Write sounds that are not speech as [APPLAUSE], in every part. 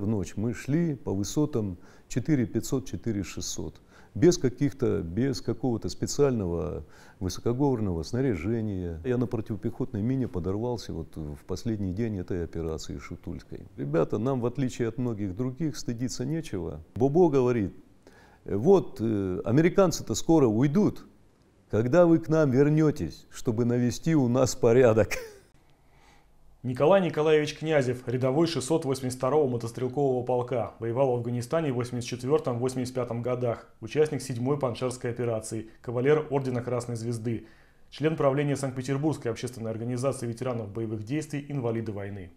В ночь мы шли по высотам 4500, 4600, без каких-то, без какого-то специального высокогорного снаряжения. Я на противопехотной мине подорвался вот в последний день этой операции Шутульской. Ребята, нам, в отличие от многих других, стыдиться нечего. Бобо говорит, вот, э, американцы-то скоро уйдут, когда вы к нам вернетесь, чтобы навести у нас порядок? [LAUGHS] Николай Николаевич Князев, рядовой 682-го мотострелкового полка, воевал в Афганистане в 84-85 годах, участник 7-й Паншерской операции, кавалер Ордена Красной Звезды, член правления Санкт-Петербургской общественной организации ветеранов боевых действий «Инвалиды войны».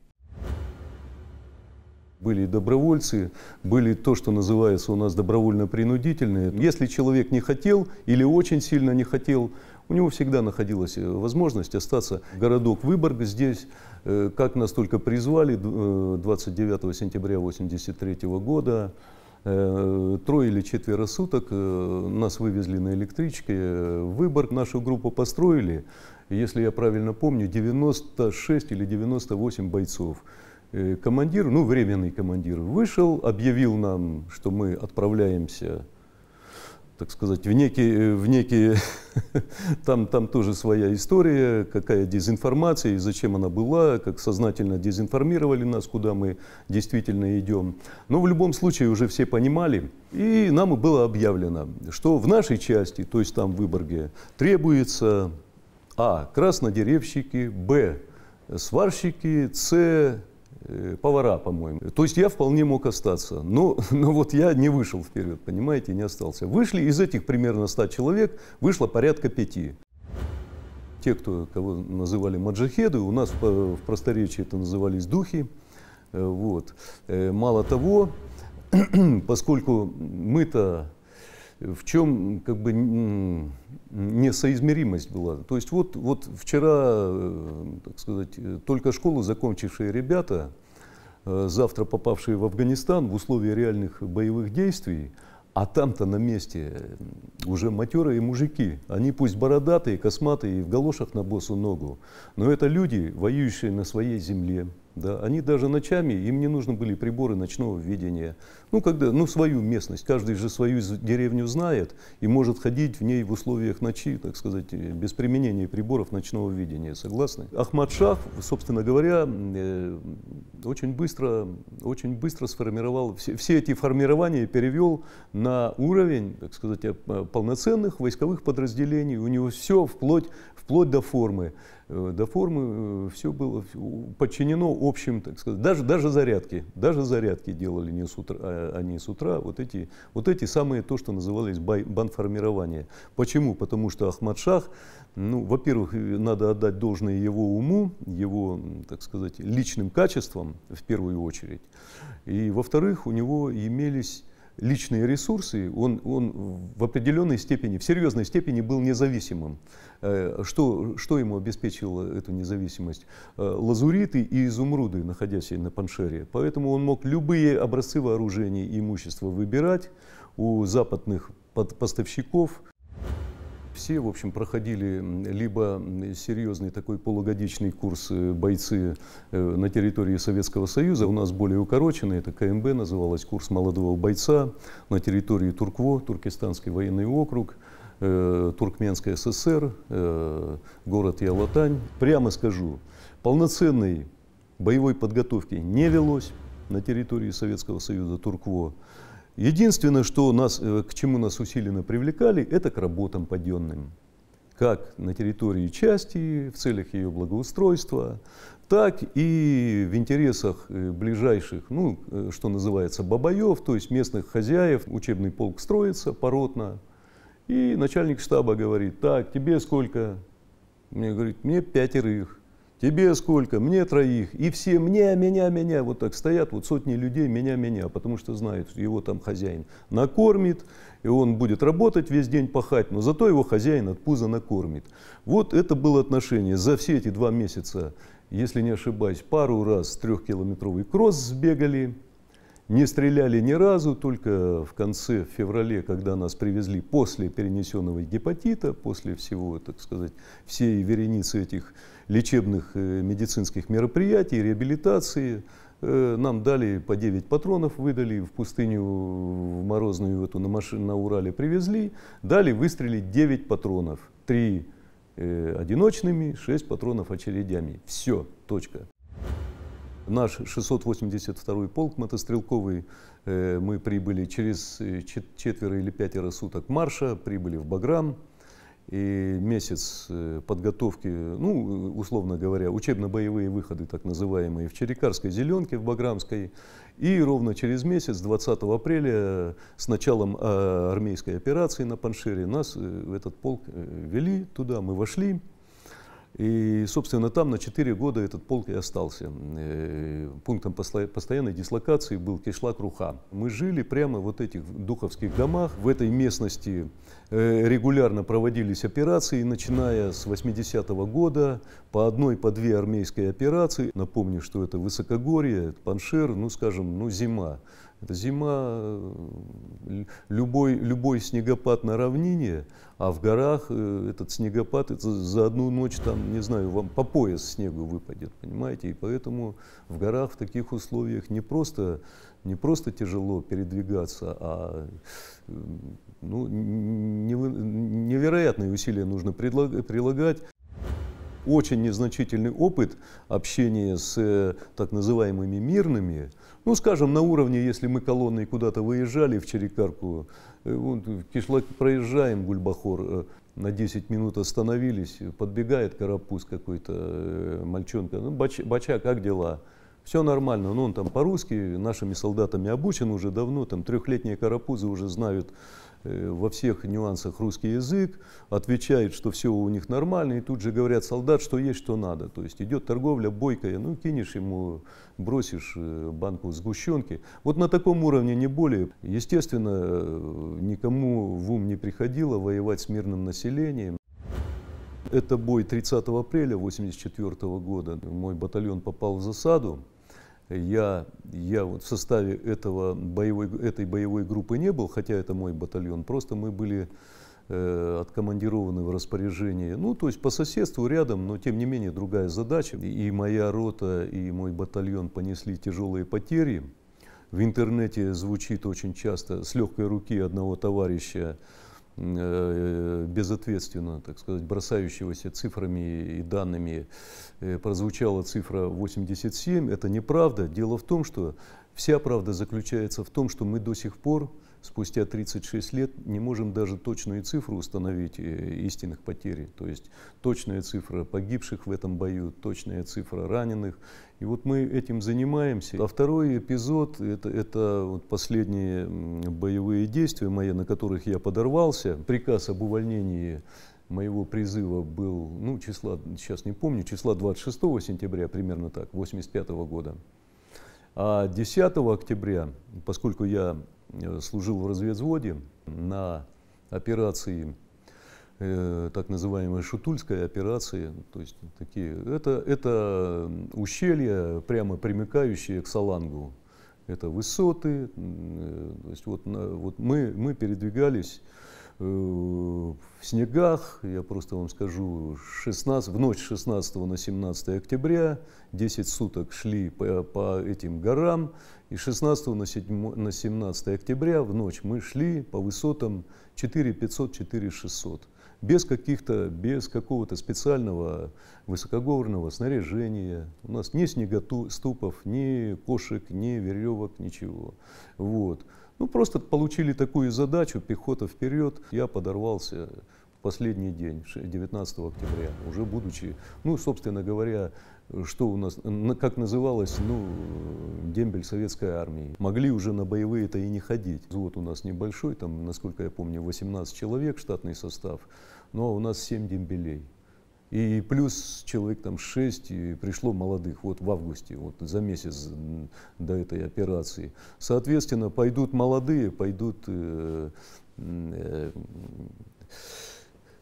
Были добровольцы, были то, что называется у нас добровольно-принудительные. Если человек не хотел или очень сильно не хотел у него всегда находилась э, возможность остаться. Городок Выборг здесь, э, как нас только призвали 29 э, сентября 1983 года, трое или четверо суток нас вывезли на электричке Выборг, нашу группу построили, если я правильно помню, 96 или 98 бойцов. Командир, ну временный командир, вышел, объявил нам, что мы отправляемся так сказать, в некие, в некие [LAUGHS] там, там тоже своя история, какая дезинформация и зачем она была, как сознательно дезинформировали нас, куда мы действительно идем. Но в любом случае уже все понимали, и нам было объявлено, что в нашей части, то есть там в Выборге, требуется а. Краснодеревщики, б. Сварщики, С Э, повара, по-моему. То есть я вполне мог остаться. Но, [LAUGHS] но вот я не вышел вперед, понимаете, не остался. Вышли из этих примерно 100 человек, вышло порядка пяти. Те, кто, кого называли маджахеды, у нас в просторечии это назывались духи. Э, вот. Э, мало того, [CLEARS THROAT] поскольку мы-то в чем как бы несоизмеримость была. То есть вот, вот вчера, э, так сказать, э, только школу закончившие ребята, э, завтра попавшие в Афганистан в условия реальных боевых действий, а там-то на месте уже матерые мужики. Они пусть бородатые, косматые и в галошах на босу ногу, но это люди, воюющие на своей земле. Да, они даже ночами, им не нужны были приборы ночного видения. Ну, когда, ну, свою местность, каждый же свою деревню знает и может ходить в ней в условиях ночи, так сказать, э, без применения приборов ночного видения, согласны? Ахмад Шах, собственно говоря, э, очень быстро, очень быстро сформировал, все, все эти формирования перевел на уровень, так сказать, э, полноценных войсковых подразделений, у него все вплоть, вплоть до формы до формы все было подчинено общим, так сказать, даже, даже зарядки, даже зарядки делали не с утра, а они с утра, вот эти, вот эти самые то, что называлось банформирование. Почему? Потому что Ахмад Шах, ну, во-первых, надо отдать должное его уму, его, так сказать, личным качествам в первую очередь. И, во-вторых, у него имелись личные ресурсы, он, он в определенной степени, в серьезной степени был независимым. Э, что, что ему обеспечило эту независимость? Э, лазуриты и изумруды, находясь на Паншере. Поэтому он мог любые образцы вооружений и имущества выбирать у западных поставщиков. Все, в общем, проходили либо серьезный такой полугодичный курс э, бойцы э, на территории Советского Союза, у нас более укороченный, это КМБ называлось, курс молодого бойца на территории Туркво, Туркестанский военный округ, э, Туркменская ССР, город Ялатань. Прямо скажу, полноценной боевой подготовки не велось на территории Советского Союза Туркво. Единственное, что нас, э, к чему нас усиленно привлекали, это к работам подъемным. Как на территории части, в целях ее благоустройства, так и в интересах э, ближайших, ну, э, что называется, бабаев, то есть местных хозяев. Учебный полк строится поротно. И начальник штаба говорит, так, тебе сколько? Мне говорит, мне пятерых тебе сколько, мне троих, и все мне, меня, меня, вот так стоят, вот сотни людей, меня, меня, потому что знают, его там хозяин накормит, и он будет работать весь день пахать, но зато его хозяин от пуза накормит. Вот это было отношение за все эти два месяца, если не ошибаюсь, пару раз трехкилометровый кросс сбегали, не стреляли ни разу, только в конце в феврале, когда нас привезли после перенесенного гепатита, после всего, так сказать, всей вереницы этих лечебных э, медицинских мероприятий, реабилитации. Э, нам дали по 9 патронов, выдали в пустыню в морозную эту на, машин, на Урале привезли, дали выстрелить 9 патронов, 3 э, одиночными, 6 патронов очередями. Все, точка. Наш 682-й полк мотострелковый, э, мы прибыли через э, четверо или пятеро суток марша, прибыли в Баграм, и месяц э, подготовки, ну, э, условно говоря, учебно-боевые выходы, так называемые, в Черекарской зеленке, в Баграмской. И ровно через месяц, 20 апреля, с началом а, армейской операции на Паншире, нас э, в этот полк вели туда, мы вошли. И, собственно, там на 4 года этот полк и остался. Пунктом постоянной дислокации был Кишлак-Руха. Мы жили прямо вот этих духовских домах, в этой местности Э, регулярно проводились операции, начиная с 80-го года, по одной, по две армейские операции. Напомню, что это высокогорье, Паншир, ну, скажем, ну, зима. Это зима, э, любой, любой снегопад на равнине, а в горах э, этот снегопад это за одну ночь, там, не знаю, вам по пояс снегу выпадет, понимаете? И поэтому в горах в таких условиях не просто, не просто тяжело передвигаться, а ну, невероятные усилия нужно прилагать. Очень незначительный опыт общения с э, так называемыми мирными, ну, скажем, на уровне, если мы колонной куда-то выезжали в Черекарку, э, в Кишлак проезжаем Гульбахор, э, на 10 минут остановились, подбегает карапуз какой-то, мальчонка, ну, бач, бача, а как дела? Все нормально, но ну, он там по-русски, нашими солдатами обучен уже давно, там трехлетние карапузы уже знают Э, во всех нюансах русский язык, отвечают, что все у них нормально, и тут же говорят солдат, что есть, что надо. То есть идет торговля бойкая, ну кинешь ему, бросишь э, банку сгущенки. Вот на таком уровне не более. Естественно, э, никому в ум не приходило воевать с мирным населением. Это бой 30 апреля 1984 года. Мой батальон попал в засаду. Я, я вот в составе этого боевой, этой боевой группы не был, хотя это мой батальон, просто мы были э, откомандированы в распоряжении. Ну, то есть по соседству рядом, но тем не менее другая задача. И моя рота, и мой батальон понесли тяжелые потери. В интернете звучит очень часто с легкой руки одного товарища Э, безответственно, так сказать, бросающегося цифрами и данными, э, прозвучала цифра 87, это неправда. Дело в том, что вся правда заключается в том, что мы до сих пор спустя 36 лет не можем даже точную цифру установить э, истинных потерь. То есть точная цифра погибших в этом бою, точная цифра раненых. И вот мы этим занимаемся. А второй эпизод это, – это вот последние боевые действия мои, на которых я подорвался. Приказ об увольнении моего призыва был, ну, числа, сейчас не помню, числа 26 сентября, примерно так, 85 -го года. А 10 октября, поскольку я Э, служил в разведзводе на операции, э, так называемой Шутульской операции. То есть такие, это, это ущелья, прямо примыкающие к Салангу. Это высоты. Э, то есть вот, вот мы, мы передвигались Э, в снегах, я просто вам скажу, 16, в ночь 16 на 17 октября 10 суток шли по, по этим горам, и 16 на, 7, на 17 октября в ночь мы шли по высотам 4500, 4600 без каких-то, без какого-то специального высокогорного снаряжения. У нас ни снегоступов, ни кошек, ни веревок, ничего. Вот. Ну, просто получили такую задачу, пехота вперед. Я подорвался в последний день, 19 октября, уже будучи, ну, собственно говоря, что у нас, как называлось, ну, дембель советской армии. Могли уже на боевые-то и не ходить. Взвод у нас небольшой, там, насколько я помню, 18 человек штатный состав, но ну, а у нас 7 дембелей. И плюс человек там шесть и пришло молодых вот в августе, вот за месяц до этой операции. Соответственно, пойдут молодые, пойдут э, э,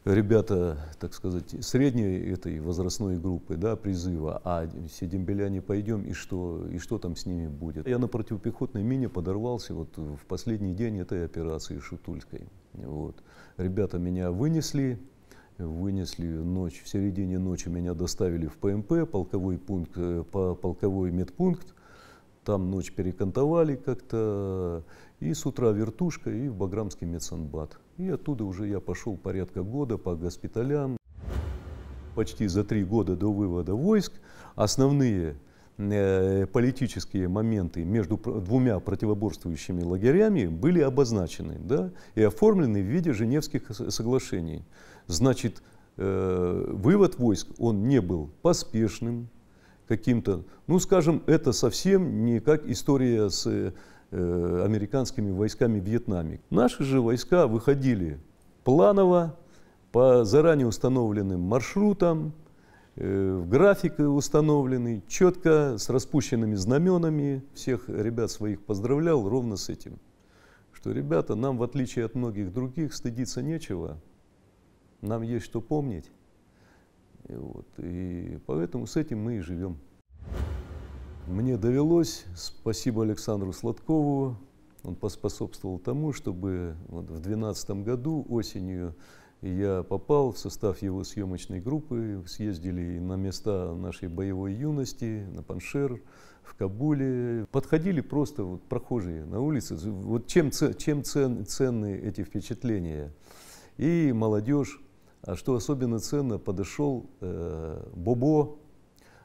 ребята, так сказать, средней этой возрастной группы, да, призыва, а Седембеля не пойдем, и что, и что там с ними будет? Я на противопехотной мине подорвался вот в последний день этой операции Шутульской. Вот. Ребята меня вынесли, вынесли ночь, в середине ночи меня доставили в ПМП, полковой, пункт, э, по, полковой медпункт, там ночь перекантовали как-то, и с утра вертушка, и в Баграмский медсанбат. И оттуда уже я пошел порядка года по госпиталям. Почти за три года до вывода войск основные Э, политические моменты между двумя противоборствующими лагерями были обозначены да, и оформлены в виде Женевских соглашений. Значит, э, вывод войск, он не был поспешным каким-то. Ну, скажем, это совсем не как история с э, американскими войсками в Вьетнаме. Наши же войска выходили планово, по заранее установленным маршрутам, Э, в график установленный, четко, с распущенными знаменами. Всех ребят своих поздравлял ровно с этим. Что, ребята, нам, в отличие от многих других, стыдиться нечего. Нам есть что помнить. И, вот, и поэтому с этим мы и живем. Мне довелось, спасибо Александру Сладкову, он поспособствовал тому, чтобы вот в 2012 году осенью я попал в состав его съемочной группы, съездили на места нашей боевой юности, на Паншер, в Кабуле. Подходили просто вот прохожие на улице. Вот чем, чем цен, ценны эти впечатления? И молодежь, а что особенно ценно, подошел э, Бобо,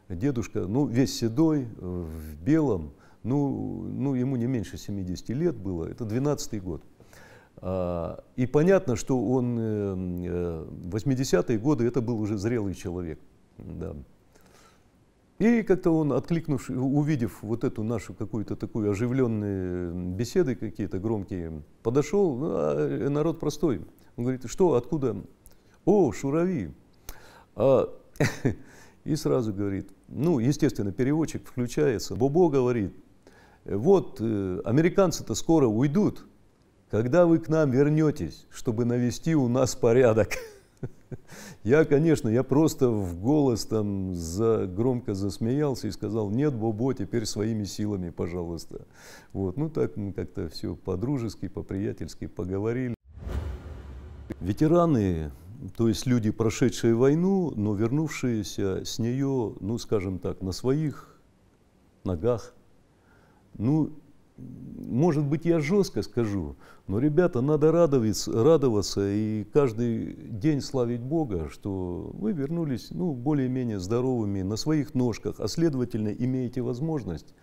дедушка, ну весь седой, э, в белом, ну, ну ему не меньше 70 лет было, это 12-й год. А, и понятно, что он э, э, в 80-е годы это был уже зрелый человек. Да. И как-то он, откликнувшись, увидев вот эту нашу какую-то такую оживленную беседы какие-то громкие, подошел, ну, а э, народ простой. Он говорит, что, откуда? О, Шурави. А, [LAUGHS] и сразу говорит, ну, естественно, переводчик включается. Бобо говорит, вот, американцы-то скоро уйдут, когда вы к нам вернетесь, чтобы навести у нас порядок? [LAUGHS] Я, конечно, я просто в голос там за, громко засмеялся и сказал, нет, Бобо, теперь своими силами, пожалуйста. Вот, ну так мы как-то все по-дружески, по-приятельски поговорили. Ветераны, то есть люди, прошедшие войну, но вернувшиеся с нее, ну скажем так, на своих ногах, ну может быть, я жестко скажу, но, ребята, надо радоваться, радоваться и каждый день славить Бога, что вы вернулись ну, более-менее здоровыми, на своих ножках, а следовательно, имеете возможность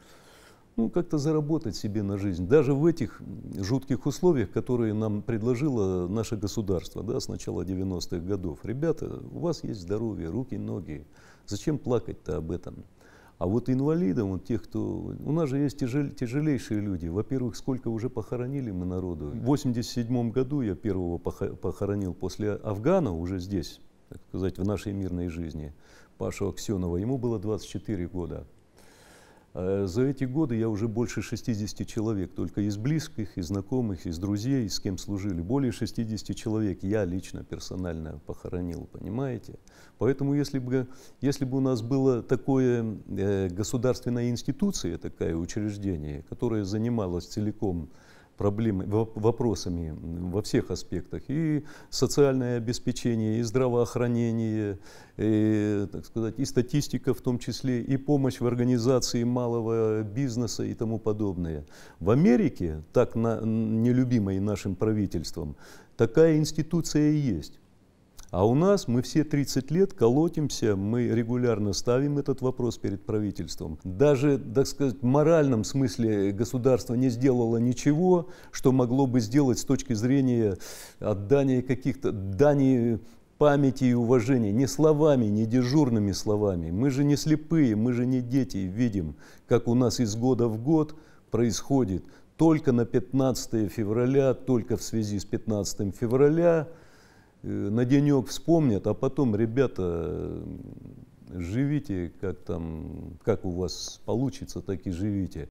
ну, как-то заработать себе на жизнь, даже в этих жутких условиях, которые нам предложило наше государство да, с начала 90-х годов. Ребята, у вас есть здоровье, руки, ноги, зачем плакать-то об этом? А вот инвалидам, вот тех, кто... У нас же есть тяжел... тяжелейшие люди. Во-первых, сколько уже похоронили мы народу. В 87 году я первого похоронил после Афгана, уже здесь, так сказать, в нашей мирной жизни, Пашу Аксенова. Ему было 24 года. Э, за эти годы я уже больше 60 человек, только из близких, из знакомых, из друзей, с кем служили. Более 60 человек я лично, персонально похоронил, понимаете? Поэтому если бы, если бы у нас было такое э, государственная институция, такое учреждение, которое занималось целиком проблемами, вопросами во всех аспектах. И социальное обеспечение, и здравоохранение, и, так сказать, и статистика в том числе, и помощь в организации малого бизнеса и тому подобное. В Америке, так на, нелюбимой нашим правительством, такая институция и есть. А у нас мы все 30 лет колотимся, мы регулярно ставим этот вопрос перед правительством. Даже, так сказать, в моральном смысле государство не сделало ничего, что могло бы сделать с точки зрения отдания каких-то даний памяти и уважения, не словами, не дежурными словами. Мы же не слепые, мы же не дети, видим, как у нас из года в год происходит только на 15 февраля, только в связи с 15 февраля – Э, на денек вспомнят, а потом, ребята, э, живите, как там, как у вас получится, так и живите.